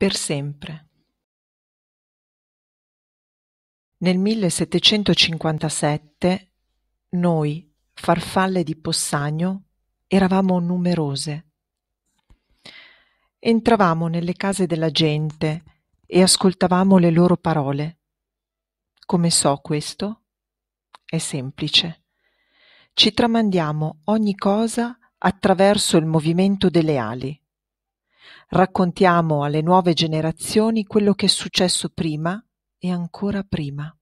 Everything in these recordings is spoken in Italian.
Per sempre. Nel 1757 noi, farfalle di Possagno, eravamo numerose. Entravamo nelle case della gente e ascoltavamo le loro parole. Come so questo? È semplice. Ci tramandiamo ogni cosa attraverso il movimento delle ali. Raccontiamo alle nuove generazioni quello che è successo prima e ancora prima.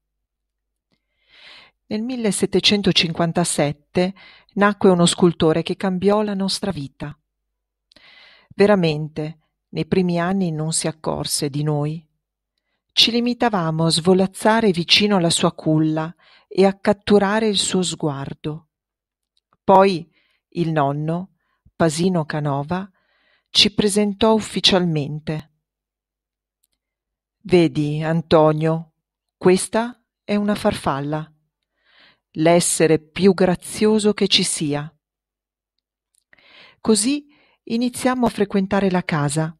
Nel 1757 nacque uno scultore che cambiò la nostra vita. Veramente, nei primi anni non si accorse di noi. Ci limitavamo a svolazzare vicino alla sua culla e a catturare il suo sguardo. Poi il nonno, Pasino Canova, ci presentò ufficialmente: "Vedi, Antonio, questa è una farfalla, l'essere più grazioso che ci sia". Così iniziammo a frequentare la casa.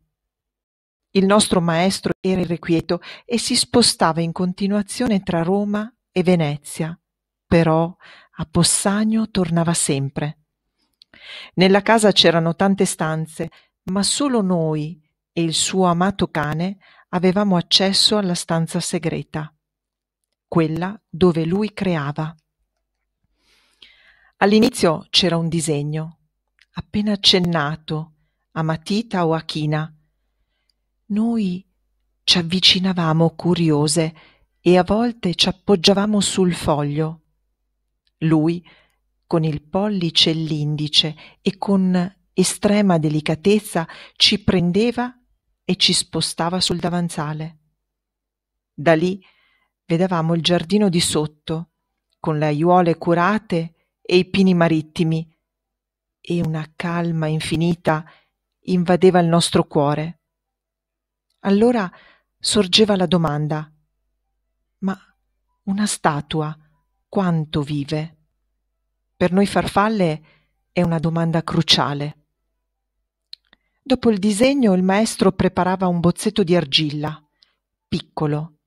Il nostro maestro era irrequieto e si spostava in continuazione tra Roma e Venezia, però a Possagno tornava sempre. Nella casa c'erano tante stanze ma solo noi e il suo amato cane avevamo accesso alla stanza segreta, quella dove lui creava. All'inizio c'era un disegno, appena accennato, a matita o a china. Noi ci avvicinavamo curiose e a volte ci appoggiavamo sul foglio. Lui, con il pollice e l'indice e con estrema delicatezza ci prendeva e ci spostava sul davanzale. Da lì vedevamo il giardino di sotto, con le aiuole curate e i pini marittimi, e una calma infinita invadeva il nostro cuore. Allora sorgeva la domanda, ma una statua quanto vive? Per noi farfalle è una domanda cruciale. Dopo il disegno il maestro preparava un bozzetto di argilla, piccolo,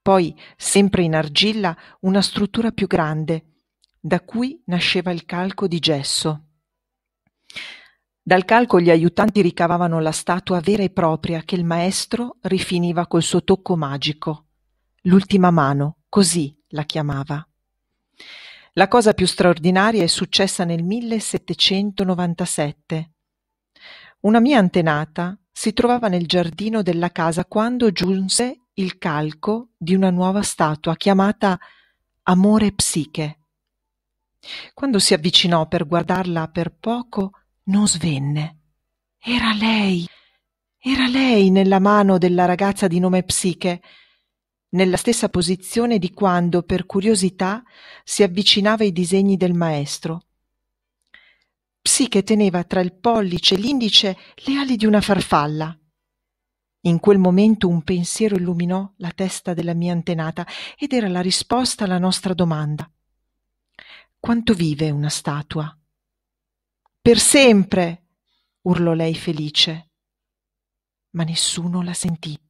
poi, sempre in argilla, una struttura più grande, da cui nasceva il calco di gesso. Dal calco gli aiutanti ricavavano la statua vera e propria che il maestro rifiniva col suo tocco magico. L'ultima mano, così la chiamava. La cosa più straordinaria è successa nel 1797. Una mia antenata si trovava nel giardino della casa quando giunse il calco di una nuova statua chiamata Amore Psiche. Quando si avvicinò per guardarla per poco, non svenne. Era lei. Era lei nella mano della ragazza di nome Psiche, nella stessa posizione di quando, per curiosità, si avvicinava ai disegni del maestro. Psiche teneva tra il pollice e l'indice le ali di una farfalla. In quel momento un pensiero illuminò la testa della mia antenata ed era la risposta alla nostra domanda. Quanto vive una statua? Per sempre! urlò lei felice. Ma nessuno la sentì.